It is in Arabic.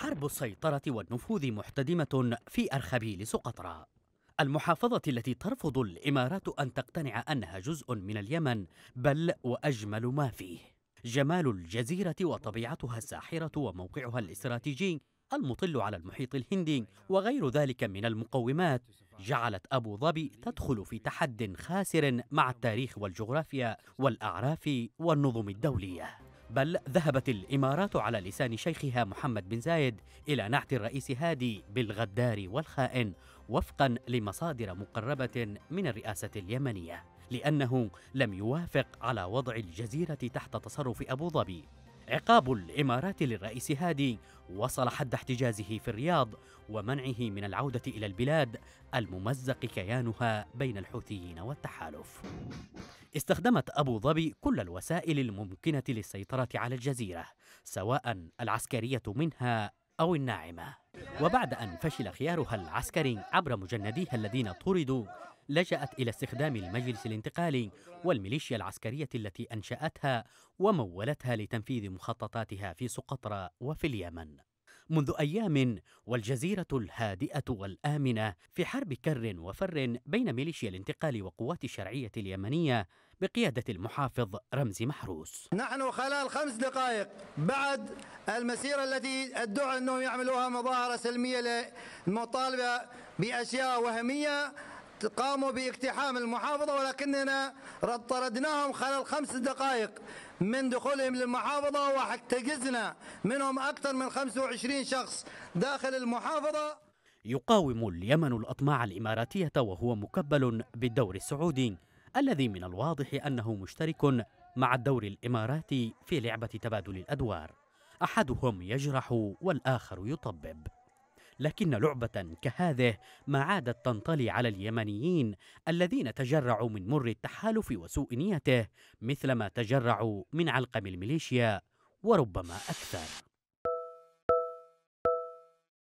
حرب السيطرة والنفوذ محتدمة في أرخبيل سقطرى المحافظة التي ترفض الإمارات أن تقتنع أنها جزء من اليمن بل وأجمل ما فيه جمال الجزيرة وطبيعتها الساحرة وموقعها الاستراتيجي المطل على المحيط الهندي وغير ذلك من المقومات جعلت أبو ظبي تدخل في تحد خاسر مع التاريخ والجغرافيا والأعراف والنظم الدولية بل ذهبت الإمارات على لسان شيخها محمد بن زايد إلى نعت الرئيس هادي بالغدار والخائن وفقا لمصادر مقربة من الرئاسة اليمنية لأنه لم يوافق على وضع الجزيرة تحت تصرف ابو ظبي عقاب الإمارات للرئيس هادي وصل حد احتجازه في الرياض ومنعه من العودة إلى البلاد الممزق كيانها بين الحوثيين والتحالف استخدمت أبو ظبي كل الوسائل الممكنة للسيطرة على الجزيرة سواء العسكرية منها أو الناعمة وبعد أن فشل خيارها العسكري عبر مجنديها الذين طردوا لجأت إلى استخدام المجلس الانتقالي والميليشيا العسكرية التي أنشأتها ومولتها لتنفيذ مخططاتها في سقطرى وفي اليمن منذ أيام والجزيرة الهادئة والآمنة في حرب كر وفر بين ميليشيا الانتقال وقوات الشرعية اليمنية بقيادة المحافظ رمزي محروس نحن خلال خمس دقائق بعد المسيرة التي ادعوا أنهم يعملوها مظاهرة سلمية للمطالبة بأشياء وهمية قاموا باقتحام المحافظة ولكننا طردناهم خلال خمس دقائق من دخولهم للمحافظة واحتجزنا منهم أكثر من 25 شخص داخل المحافظة يقاوم اليمن الأطماع الإماراتية وهو مكبل بالدور السعودي الذي من الواضح أنه مشترك مع الدور الإماراتي في لعبة تبادل الأدوار أحدهم يجرح والآخر يطبب لكن لعبة كهذه ما عادت تنطلي على اليمنيين الذين تجرعوا من مر التحالف وسوء نيته مثلما تجرعوا من علقم الميليشيا وربما أكثر